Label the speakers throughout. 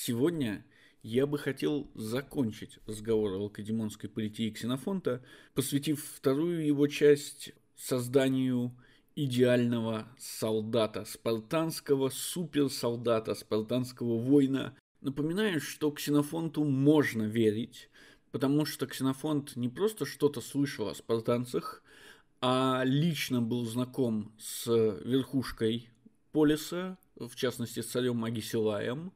Speaker 1: Сегодня я бы хотел закончить разговор о лакодемонской политике Ксенофонта, посвятив вторую его часть созданию идеального солдата, спартанского суперсолдата, спартанского воина. Напоминаю, что Ксенофонту можно верить, потому что Ксенофонт не просто что-то слышал о спартанцах, а лично был знаком с верхушкой полиса, в частности с царем Магисилаем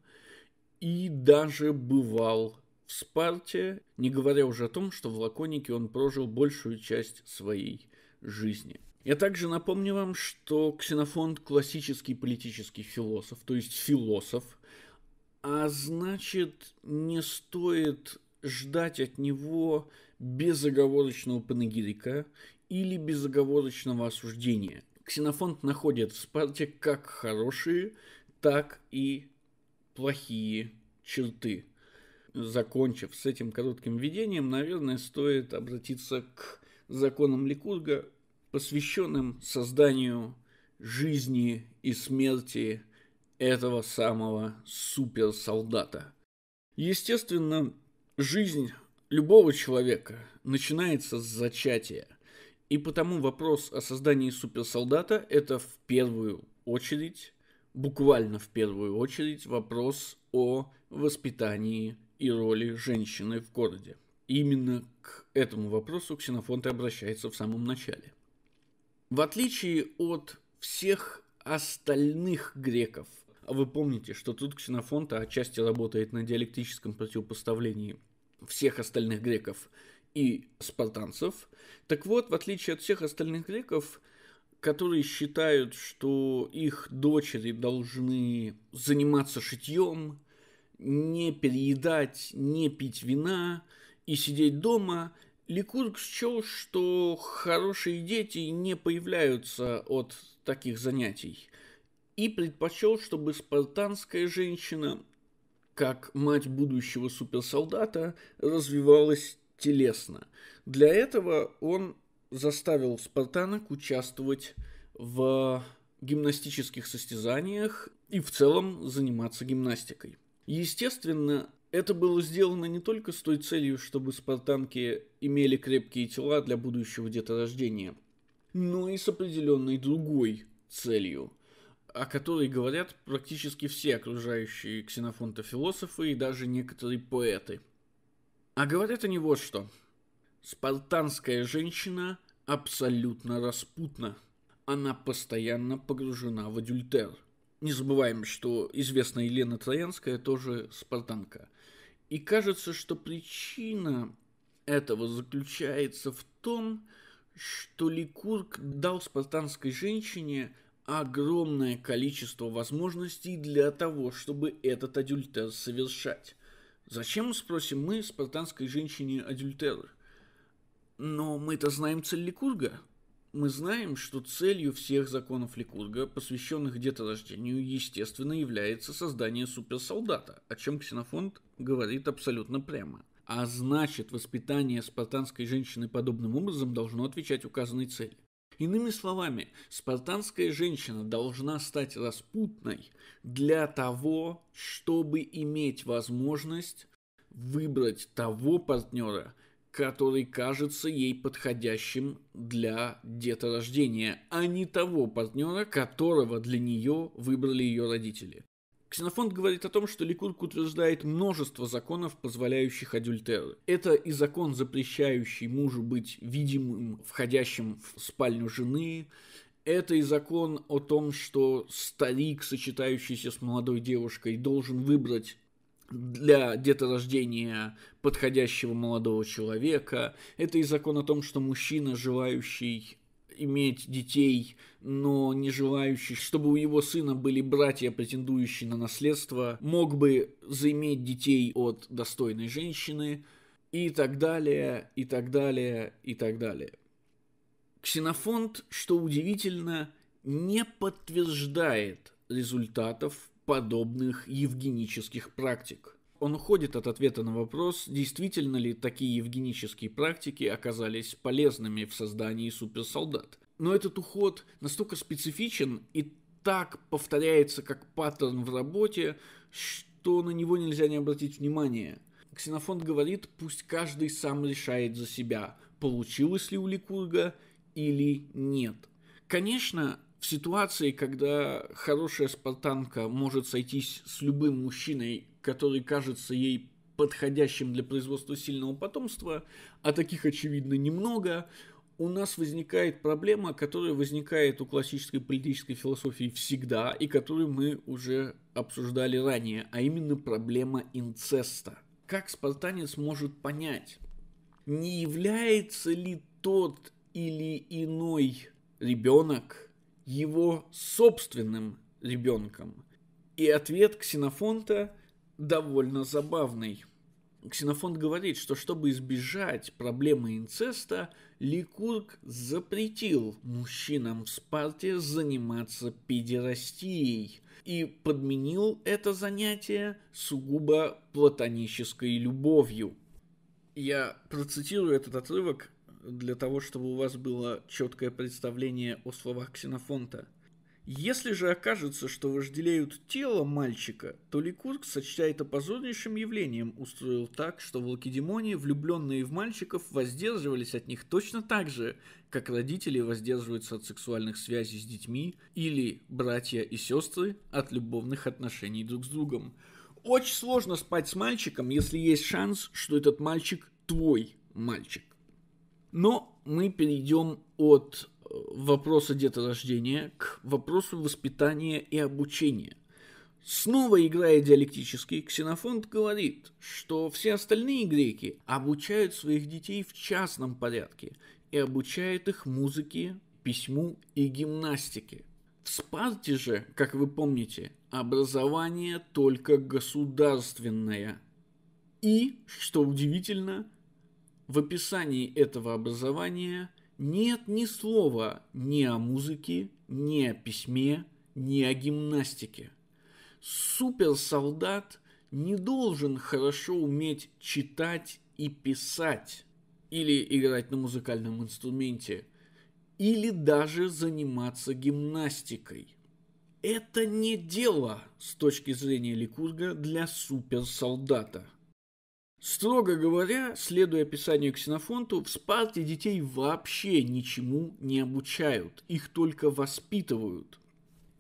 Speaker 1: и даже бывал в Спарте, не говоря уже о том, что в Лаконике он прожил большую часть своей жизни. Я также напомню вам, что Ксенофонт – классический политический философ, то есть философ, а значит, не стоит ждать от него безоговорочного панегирика или безоговорочного осуждения. Ксенофонт находит в Спарте как хорошие, так и плохие черты. Закончив с этим коротким введением, наверное, стоит обратиться к законам Ликурга, посвященным созданию жизни и смерти этого самого суперсолдата. Естественно, жизнь любого человека начинается с зачатия. И потому вопрос о создании суперсолдата – это в первую очередь буквально в первую очередь вопрос о воспитании и роли женщины в городе. Именно к этому вопросу Ксенофонт обращаются в самом начале. В отличие от всех остальных греков, а вы помните, что тут Ксенофонт отчасти работает на диалектическом противопоставлении всех остальных греков и спартанцев. Так вот, в отличие от всех остальных греков, которые считают, что их дочери должны заниматься шитьем, не переедать, не пить вина и сидеть дома, Ликург счел, что хорошие дети не появляются от таких занятий, и предпочел, чтобы спартанская женщина, как мать будущего суперсолдата, развивалась телесно. Для этого он заставил спартанок участвовать в гимнастических состязаниях и в целом заниматься гимнастикой. Естественно, это было сделано не только с той целью, чтобы спартанки имели крепкие тела для будущего деторождения, но и с определенной другой целью, о которой говорят практически все окружающие ксенофонта философы и даже некоторые поэты. А говорят они вот что. Спартанская женщина абсолютно распутна. Она постоянно погружена в адюльтер. Не забываем, что известная Елена Троянская тоже спартанка. И кажется, что причина этого заключается в том, что Ликург дал спартанской женщине огромное количество возможностей для того, чтобы этот адюльтер совершать. Зачем, спросим мы, спартанской женщине адюльтер? Но мы-то знаем цель Ликурга. Мы знаем, что целью всех законов Ликурга, посвященных деторождению, естественно, является создание суперсолдата, о чем Ксенофонд говорит абсолютно прямо. А значит, воспитание спартанской женщины подобным образом должно отвечать указанной цели. Иными словами, спартанская женщина должна стать распутной для того, чтобы иметь возможность выбрать того партнера, который кажется ей подходящим для деторождения, а не того партнера, которого для нее выбрали ее родители. Ксенофонд говорит о том, что Ликург утверждает множество законов, позволяющих адюльтеры. Это и закон, запрещающий мужу быть видимым, входящим в спальню жены, это и закон о том, что старик, сочетающийся с молодой девушкой, должен выбрать для деторождения подходящего молодого человека. Это и закон о том, что мужчина, желающий иметь детей, но не желающий, чтобы у его сына были братья, претендующие на наследство, мог бы заиметь детей от достойной женщины и так далее, и так далее, и так далее. Ксенофонд, что удивительно, не подтверждает результатов подобных евгенических практик. Он уходит от ответа на вопрос, действительно ли такие евгенические практики оказались полезными в создании суперсолдат. Но этот уход настолько специфичен и так повторяется как паттерн в работе, что на него нельзя не обратить внимания. Ксенофонт говорит, пусть каждый сам решает за себя, получилось ли у Ликурга или нет. Конечно, в ситуации, когда хорошая спартанка может сойтись с любым мужчиной, который кажется ей подходящим для производства сильного потомства, а таких, очевидно, немного, у нас возникает проблема, которая возникает у классической политической философии всегда, и которую мы уже обсуждали ранее, а именно проблема инцеста. Как спартанец может понять, не является ли тот или иной ребенок его собственным ребенком. И ответ Ксенофонта довольно забавный. Ксенофонт говорит, что чтобы избежать проблемы инцеста, Ликург запретил мужчинам в Спарте заниматься педерастией и подменил это занятие сугубо платонической любовью. Я процитирую этот отрывок для того, чтобы у вас было четкое представление о словах Ксенофонта. Если же окажется, что вожделеют тело мальчика, то Ликутк, сочтя это позорнейшим явлением, устроил так, что в Лакедемоне влюбленные в мальчиков воздерживались от них точно так же, как родители воздерживаются от сексуальных связей с детьми или братья и сестры от любовных отношений друг с другом. Очень сложно спать с мальчиком, если есть шанс, что этот мальчик твой мальчик. Но мы перейдем от э, вопроса деторождения к вопросу воспитания и обучения. Снова играя диалектически, Ксенофонт говорит, что все остальные греки обучают своих детей в частном порядке и обучают их музыке, письму и гимнастике. В Спарте же, как вы помните, образование только государственное. И, что удивительно, в описании этого образования нет ни слова ни о музыке, ни о письме, ни о гимнастике. Суперсолдат не должен хорошо уметь читать и писать, или играть на музыкальном инструменте, или даже заниматься гимнастикой. Это не дело с точки зрения Ликурга для суперсолдата. Строго говоря, следуя описанию ксенофонту, в Спарте детей вообще ничему не обучают, их только воспитывают.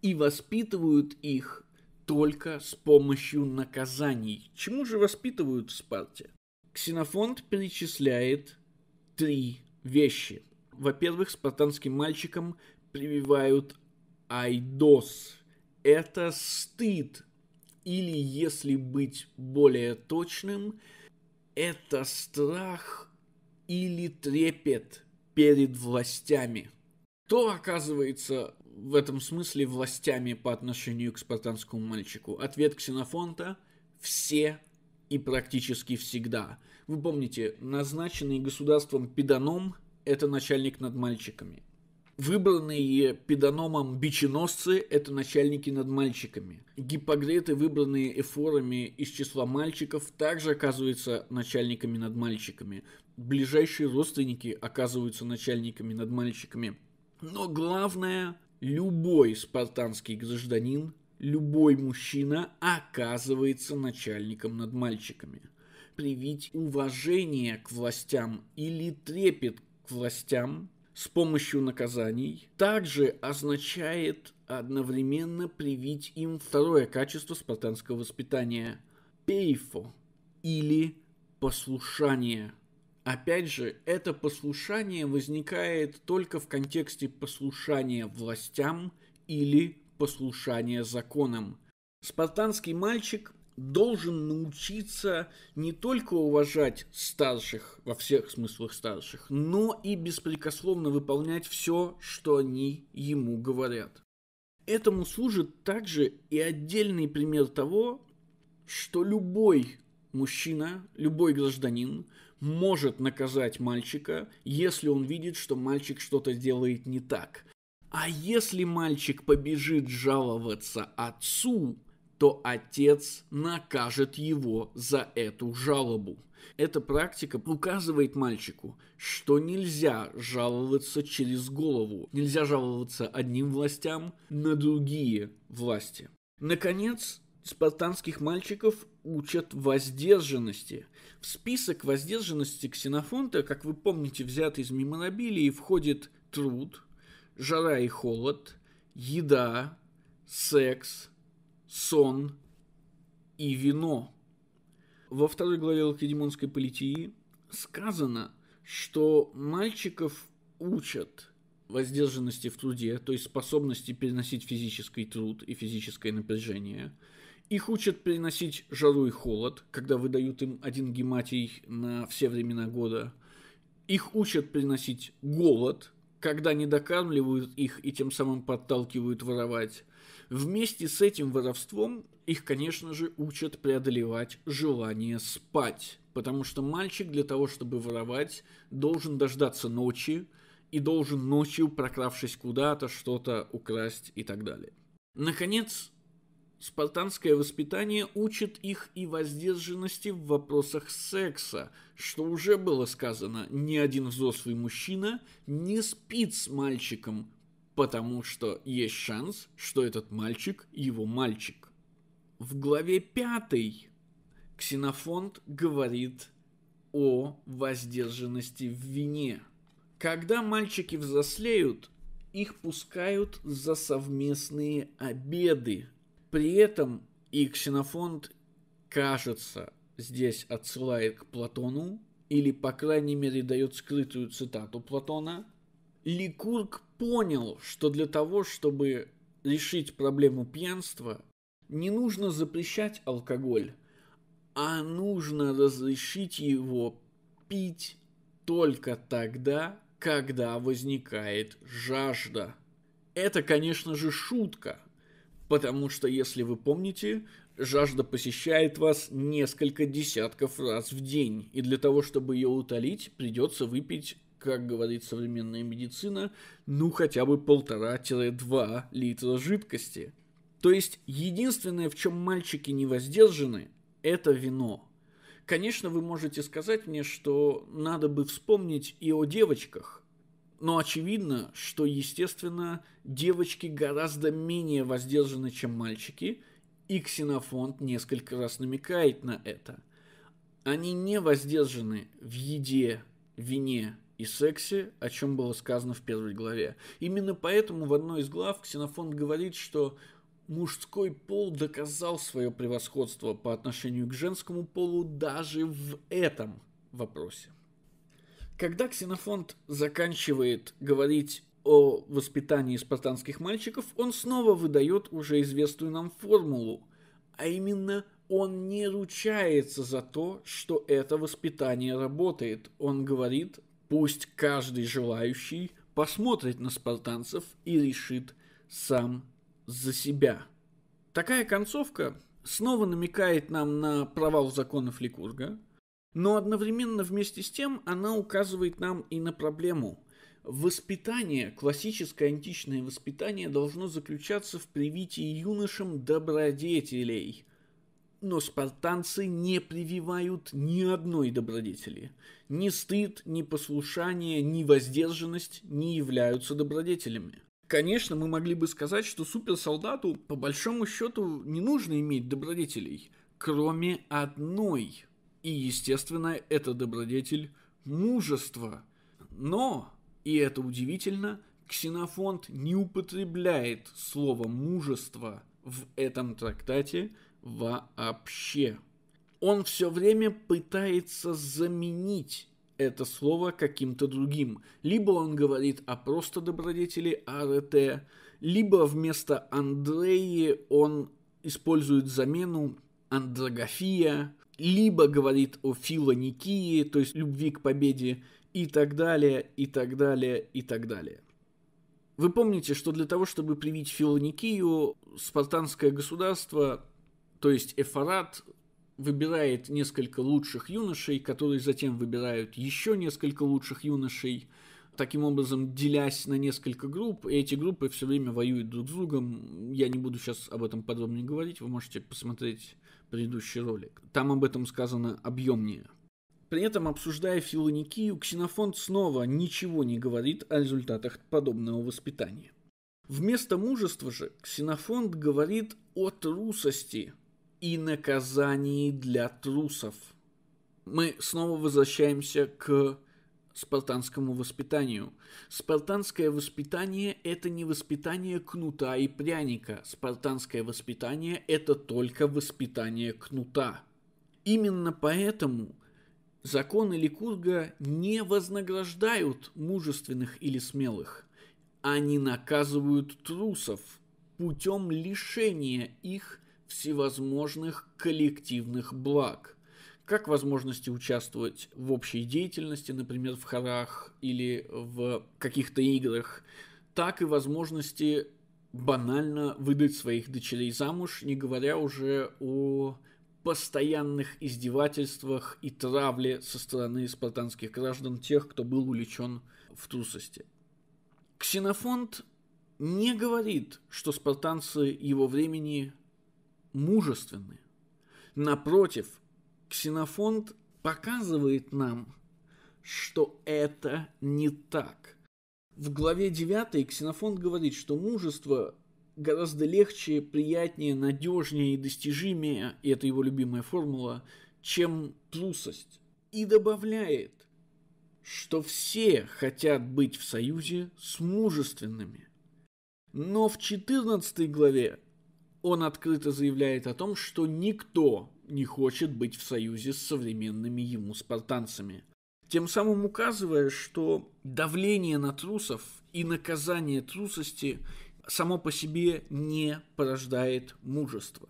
Speaker 1: И воспитывают их только с помощью наказаний. Чему же воспитывают в Спарте? Ксенофонт перечисляет три вещи. Во-первых, спартанским мальчикам прививают айдос. Это стыд, или, если быть более точным, это страх или трепет перед властями. Кто оказывается в этом смысле властями по отношению к спартанскому мальчику? Ответ Ксенофонта – все и практически всегда. Вы помните, назначенный государством педаном – это начальник над мальчиками – Выбранные педономом биченосцы – это начальники над мальчиками. Гиппогреты, выбранные эфорами из числа мальчиков, также оказываются начальниками над мальчиками. Ближайшие родственники оказываются начальниками над мальчиками. Но главное, любой спартанский гражданин, любой мужчина оказывается начальником над мальчиками. Привить уважение к властям или трепет к властям – с помощью наказаний также означает одновременно привить им второе качество спартанского воспитания – пейфо или послушание. Опять же, это послушание возникает только в контексте послушания властям или послушания законам. Спартанский мальчик должен научиться не только уважать старших, во всех смыслах старших, но и беспрекословно выполнять все, что они ему говорят. Этому служит также и отдельный пример того, что любой мужчина, любой гражданин может наказать мальчика, если он видит, что мальчик что-то делает не так. А если мальчик побежит жаловаться отцу, то отец накажет его за эту жалобу. Эта практика указывает мальчику, что нельзя жаловаться через голову, нельзя жаловаться одним властям на другие власти. Наконец, спартанских мальчиков учат воздержанности. В список воздержанности ксенофонта, как вы помните, взят из меморабилии, входит труд, жара и холод, еда, секс – сон и вино. Во второй главе Лакедемонской политии сказано, что мальчиков учат воздержанности в труде, то есть способности переносить физический труд и физическое напряжение. Их учат переносить жару и холод, когда выдают им один гематий на все времена года. Их учат переносить голод, когда недокармливают их и тем самым подталкивают воровать. Вместе с этим воровством их, конечно же, учат преодолевать желание спать. Потому что мальчик для того, чтобы воровать, должен дождаться ночи и должен ночью, прокравшись куда-то, что-то украсть и так далее. Наконец, спартанское воспитание учит их и воздержанности в вопросах секса, что уже было сказано, ни один взрослый мужчина не спит с мальчиком потому что есть шанс, что этот мальчик его мальчик. В главе пятой Ксенофонт говорит о воздержанности в вине. Когда мальчики взрослеют, их пускают за совместные обеды. При этом и Ксенофонт, кажется, здесь отсылает к Платону, или, по крайней мере, дает скрытую цитату Платона, Ликург понял, что для того, чтобы решить проблему пьянства, не нужно запрещать алкоголь, а нужно разрешить его пить только тогда, когда возникает жажда. Это, конечно же, шутка, потому что, если вы помните, жажда посещает вас несколько десятков раз в день, и для того, чтобы ее утолить, придется выпить как говорит современная медицина, ну хотя бы полтора-два литра жидкости. То есть единственное, в чем мальчики не воздержаны, это вино. Конечно, вы можете сказать мне, что надо бы вспомнить и о девочках. Но очевидно, что, естественно, девочки гораздо менее воздержаны, чем мальчики, и Ксенофонт несколько раз намекает на это. Они не воздержаны в еде, вине и сексе, о чем было сказано в первой главе. Именно поэтому в одной из глав Ксенофон говорит, что мужской пол доказал свое превосходство по отношению к женскому полу даже в этом вопросе. Когда Ксенофонт заканчивает говорить о воспитании спартанских мальчиков, он снова выдает уже известную нам формулу, а именно он не ручается за то, что это воспитание работает. Он говорит Пусть каждый желающий посмотрит на спартанцев и решит сам за себя. Такая концовка снова намекает нам на провал законов Ликурга, но одновременно вместе с тем она указывает нам и на проблему. Воспитание, классическое античное воспитание должно заключаться в привитии юношам добродетелей – но спартанцы не прививают ни одной добродетели. Ни стыд, ни послушание, ни воздержанность не являются добродетелями. Конечно, мы могли бы сказать, что суперсолдату по большому счету не нужно иметь добродетелей, кроме одной. И, естественно, это добродетель мужества. Но, и это удивительно, Ксенофонт не употребляет слово «мужество» в этом трактате, вообще. Он все время пытается заменить это слово каким-то другим. Либо он говорит о просто добродетели АРТ, либо вместо Андреи он использует замену андрогофия, либо говорит о филоникии, то есть любви к победе, и так далее, и так далее, и так далее. Вы помните, что для того, чтобы привить филоникию, спартанское государство то есть Эфарат выбирает несколько лучших юношей, которые затем выбирают еще несколько лучших юношей, таким образом делясь на несколько групп, и эти группы все время воюют друг с другом. Я не буду сейчас об этом подробнее говорить, вы можете посмотреть предыдущий ролик. Там об этом сказано объемнее. При этом, обсуждая Филоникию, Ксенофонт снова ничего не говорит о результатах подобного воспитания. Вместо мужества же Ксенофонт говорит о трусости и наказании для трусов. Мы снова возвращаемся к спартанскому воспитанию. Спартанское воспитание – это не воспитание кнута и пряника. Спартанское воспитание – это только воспитание кнута. Именно поэтому законы Ликурга не вознаграждают мужественных или смелых. Они наказывают трусов путем лишения их всевозможных коллективных благ, как возможности участвовать в общей деятельности, например, в хорах или в каких-то играх, так и возможности банально выдать своих дочерей замуж, не говоря уже о постоянных издевательствах и травле со стороны спартанских граждан тех, кто был увлечен в трусости. Ксенофонт не говорит, что спартанцы его времени мужественны. Напротив, Ксенофонт показывает нам, что это не так. В главе 9 Ксенофонт говорит, что мужество гораздо легче, приятнее, надежнее и достижимее, и это его любимая формула, чем трусость. И добавляет, что все хотят быть в союзе с мужественными. Но в 14 главе он открыто заявляет о том, что никто не хочет быть в союзе с современными ему спартанцами. Тем самым указывая, что давление на трусов и наказание трусости само по себе не порождает мужество.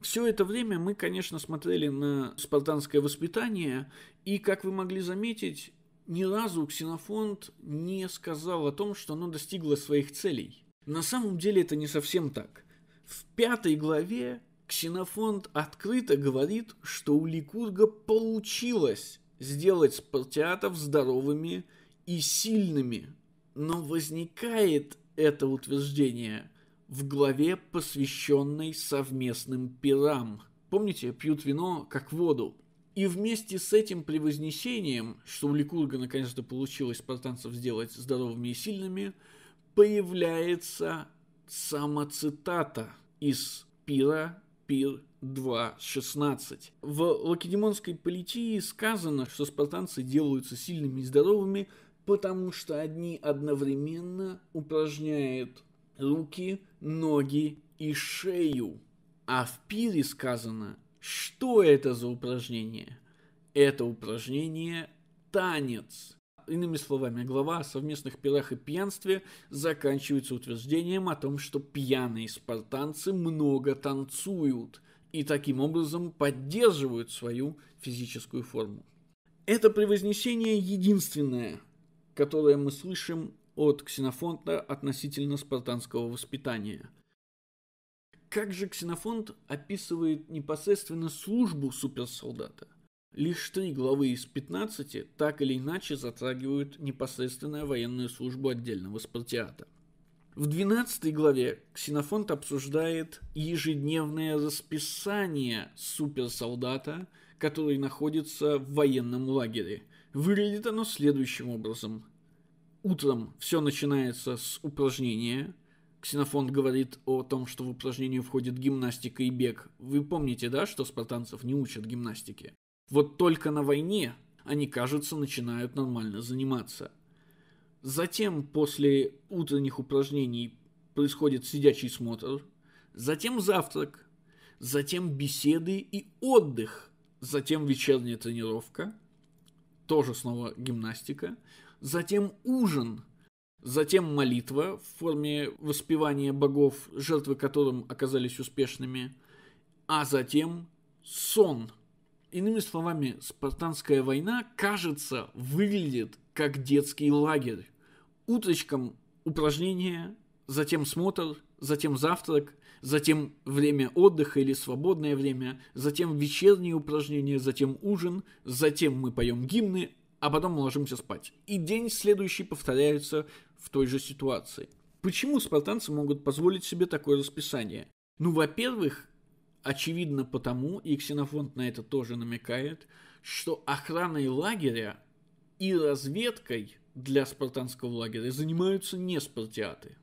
Speaker 1: Все это время мы, конечно, смотрели на спартанское воспитание, и, как вы могли заметить, ни разу Ксенофонт не сказал о том, что оно достигло своих целей. На самом деле это не совсем так – в пятой главе Ксенофонд открыто говорит, что у Ликурга получилось сделать спартиатов здоровыми и сильными. Но возникает это утверждение в главе, посвященной совместным пирам. Помните, пьют вино как воду. И вместе с этим превознесением, что у Ликурга наконец-то получилось спартанцев сделать здоровыми и сильными, появляется Сама цитата из Пира Пир 2.16. В лакедемонской политии сказано, что спартанцы делаются сильными и здоровыми, потому что одни одновременно упражняют руки, ноги и шею. А в пире сказано, что это за упражнение? Это упражнение танец. Иными словами, глава о совместных пирах и пьянстве заканчивается утверждением о том, что пьяные спартанцы много танцуют и таким образом поддерживают свою физическую форму. Это превознесение единственное, которое мы слышим от Ксенофонта относительно спартанского воспитания. Как же Ксенофонт описывает непосредственно службу суперсолдата – Лишь три главы из 15 так или иначе затрагивают непосредственную военную службу отдельного спартиата. В 12 главе Ксенофонт обсуждает ежедневное расписание суперсолдата, который находится в военном лагере. Выглядит оно следующим образом. Утром все начинается с упражнения. Ксенофонт говорит о том, что в упражнение входит гимнастика и бег. Вы помните, да, что спартанцев не учат гимнастике? Вот только на войне они, кажется, начинают нормально заниматься. Затем, после утренних упражнений, происходит сидячий смотр, затем завтрак, затем беседы и отдых, затем вечерняя тренировка, тоже снова гимнастика, затем ужин, затем молитва в форме воспевания богов, жертвы которым оказались успешными, а затем сон – Иными словами, спартанская война, кажется, выглядит как детский лагерь. Уточкам упражнения, затем смотр, затем завтрак, затем время отдыха или свободное время, затем вечерние упражнения, затем ужин, затем мы поем гимны, а потом мы ложимся спать. И день следующий повторяется в той же ситуации. Почему спартанцы могут позволить себе такое расписание? Ну, во-первых, очевидно потому, и Ксенофонт на это тоже намекает, что охраной лагеря и разведкой для спартанского лагеря занимаются не спартиаты.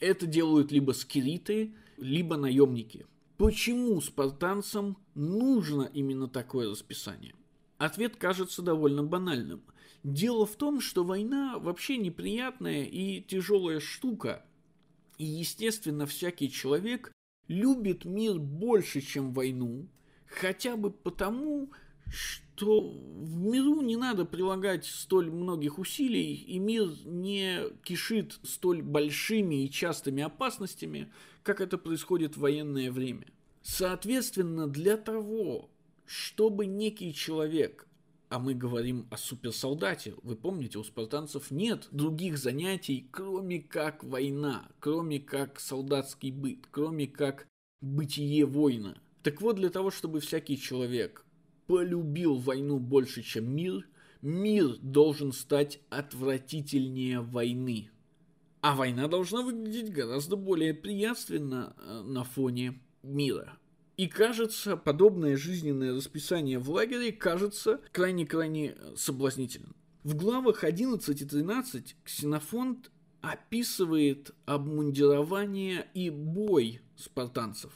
Speaker 1: Это делают либо скириты, либо наемники. Почему спартанцам нужно именно такое расписание? Ответ кажется довольно банальным. Дело в том, что война вообще неприятная и тяжелая штука. И, естественно, всякий человек любит мир больше, чем войну, хотя бы потому, что в миру не надо прилагать столь многих усилий, и мир не кишит столь большими и частыми опасностями, как это происходит в военное время. Соответственно, для того, чтобы некий человек а мы говорим о суперсолдате. Вы помните, у спартанцев нет других занятий, кроме как война, кроме как солдатский быт, кроме как бытие воина. Так вот, для того, чтобы всякий человек полюбил войну больше, чем мир, мир должен стать отвратительнее войны. А война должна выглядеть гораздо более приятственно э, на фоне мира. И кажется, подобное жизненное расписание в лагере кажется крайне-крайне э, соблазнительным. В главах 11 и 13 Ксенофонт описывает обмундирование и бой спартанцев.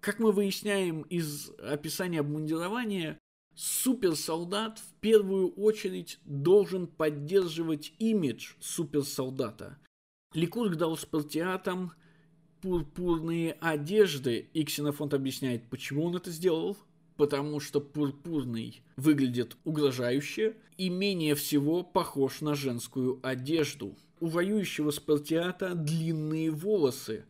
Speaker 1: Как мы выясняем из описания обмундирования, суперсолдат в первую очередь должен поддерживать имидж суперсолдата. Ликург дал спартиатам – пурпурные одежды, и Ксенофонт объясняет, почему он это сделал, потому что пурпурный выглядит угрожающе и менее всего похож на женскую одежду. У воюющего Спартиата длинные волосы.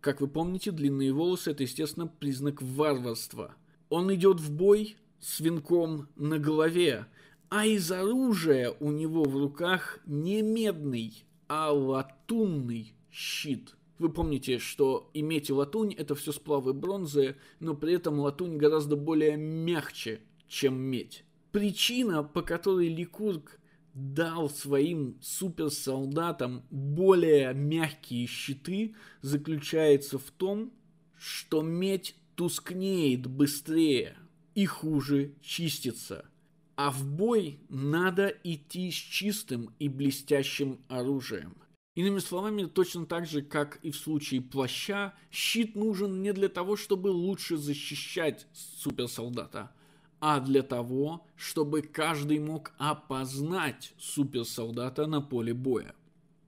Speaker 1: Как вы помните, длинные волосы – это, естественно, признак варварства. Он идет в бой с венком на голове, а из оружия у него в руках не медный, а латунный щит. Вы помните, что и медь и латунь – это все сплавы бронзы, но при этом латунь гораздо более мягче, чем медь. Причина, по которой Ликург дал своим суперсолдатам более мягкие щиты, заключается в том, что медь тускнеет быстрее и хуже чистится. А в бой надо идти с чистым и блестящим оружием. Иными словами, точно так же, как и в случае плаща, щит нужен не для того, чтобы лучше защищать суперсолдата, а для того, чтобы каждый мог опознать суперсолдата на поле боя.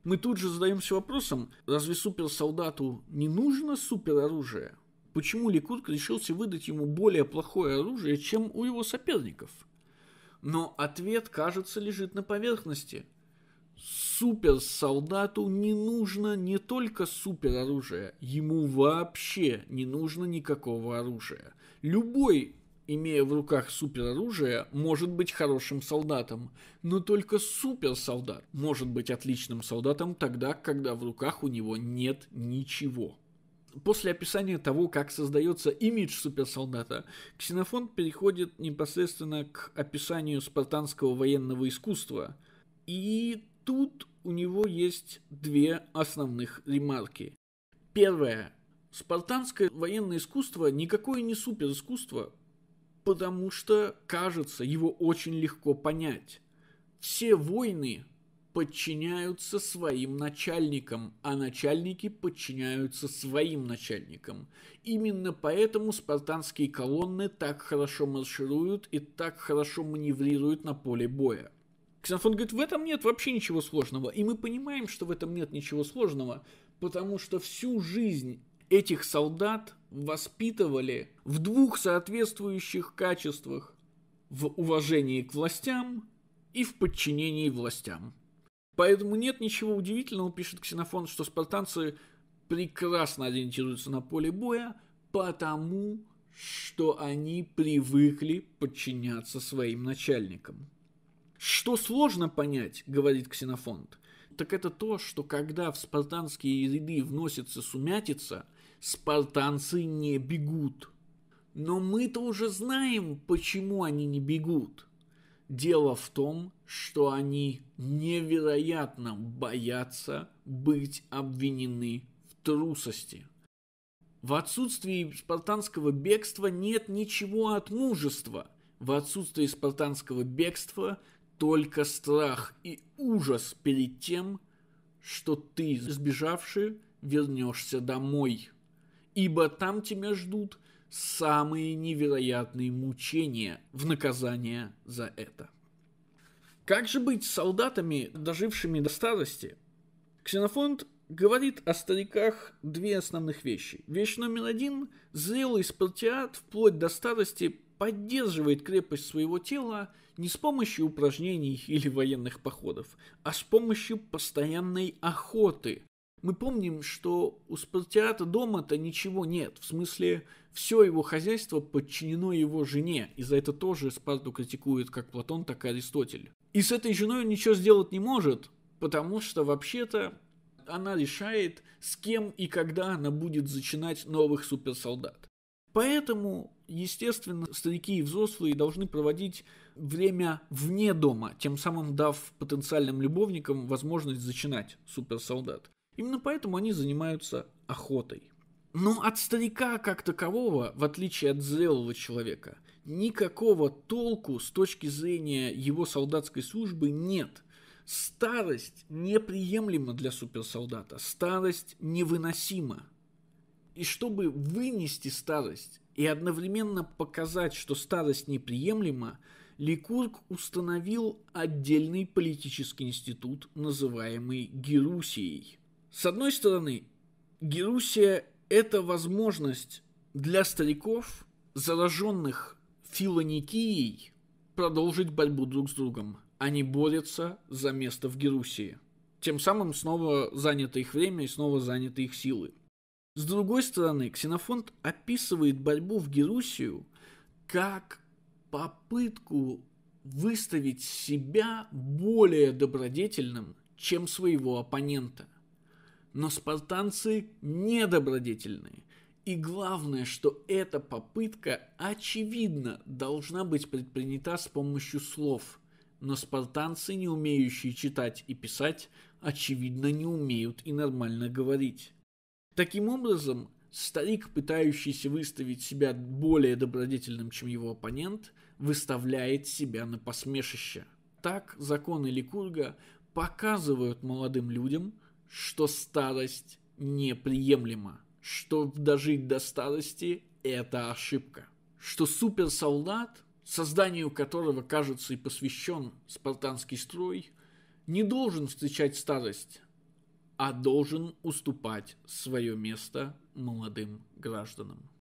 Speaker 1: Мы тут же задаемся вопросом, разве суперсолдату не нужно супероружие? Почему Ликут решился выдать ему более плохое оружие, чем у его соперников? Но ответ, кажется, лежит на поверхности – суперсолдату не нужно не только супероружие, ему вообще не нужно никакого оружия. Любой, имея в руках супероружие, может быть хорошим солдатом, но только суперсолдат может быть отличным солдатом тогда, когда в руках у него нет ничего. После описания того, как создается имидж суперсолдата, Ксенофон переходит непосредственно к описанию спартанского военного искусства – и Тут у него есть две основных ремарки. Первое. Спартанское военное искусство никакое не супер искусство, потому что, кажется, его очень легко понять. Все войны подчиняются своим начальникам, а начальники подчиняются своим начальникам. Именно поэтому спартанские колонны так хорошо маршируют и так хорошо маневрируют на поле боя. Ксенофон говорит, в этом нет вообще ничего сложного. И мы понимаем, что в этом нет ничего сложного, потому что всю жизнь этих солдат воспитывали в двух соответствующих качествах в уважении к властям и в подчинении властям. Поэтому нет ничего удивительного, пишет Ксенофон, что спартанцы прекрасно ориентируются на поле боя, потому что они привыкли подчиняться своим начальникам. Что сложно понять, говорит Ксенофонт, так это то, что когда в спартанские ряды вносится сумятица, спартанцы не бегут. Но мы-то уже знаем, почему они не бегут. Дело в том, что они невероятно боятся быть обвинены в трусости. В отсутствии спартанского бегства нет ничего от мужества. В отсутствии спартанского бегства только страх и ужас перед тем, что ты, сбежавший, вернешься домой. Ибо там тебя ждут самые невероятные мучения в наказание за это. Как же быть солдатами, дожившими до старости? Ксенофонт говорит о стариках две основных вещи. Вещь номер один – зрелый спартиат вплоть до старости поддерживает крепость своего тела не с помощью упражнений или военных походов, а с помощью постоянной охоты. Мы помним, что у Спартиата дома-то ничего нет, в смысле, все его хозяйство подчинено его жене, и за это тоже Спарту критикует как Платон, так и Аристотель. И с этой женой он ничего сделать не может, потому что вообще-то она решает, с кем и когда она будет зачинать новых суперсолдат. Поэтому Естественно, старики и взрослые должны проводить время вне дома, тем самым дав потенциальным любовникам возможность зачинать суперсолдат. Именно поэтому они занимаются охотой. Но от старика как такового, в отличие от зрелого человека, никакого толку с точки зрения его солдатской службы нет. Старость неприемлема для суперсолдата, старость невыносима. И чтобы вынести старость, и одновременно показать, что старость неприемлема, Ликург установил отдельный политический институт, называемый Герусией. С одной стороны, Герусия – это возможность для стариков, зараженных филоникией, продолжить борьбу друг с другом. Они борются за место в Герусии. Тем самым снова занято их время и снова заняты их силы. С другой стороны, Ксенофонт описывает борьбу в Герусию как попытку выставить себя более добродетельным, чем своего оппонента. Но спартанцы недобродетельные. И главное, что эта попытка, очевидно, должна быть предпринята с помощью слов. Но спартанцы, не умеющие читать и писать, очевидно, не умеют и нормально говорить. Таким образом, старик, пытающийся выставить себя более добродетельным, чем его оппонент, выставляет себя на посмешище. Так законы Ликурга показывают молодым людям, что старость неприемлема, что дожить до старости – это ошибка, что суперсолдат, созданию которого, кажется, и посвящен спартанский строй, не должен встречать старость а должен уступать свое место молодым гражданам.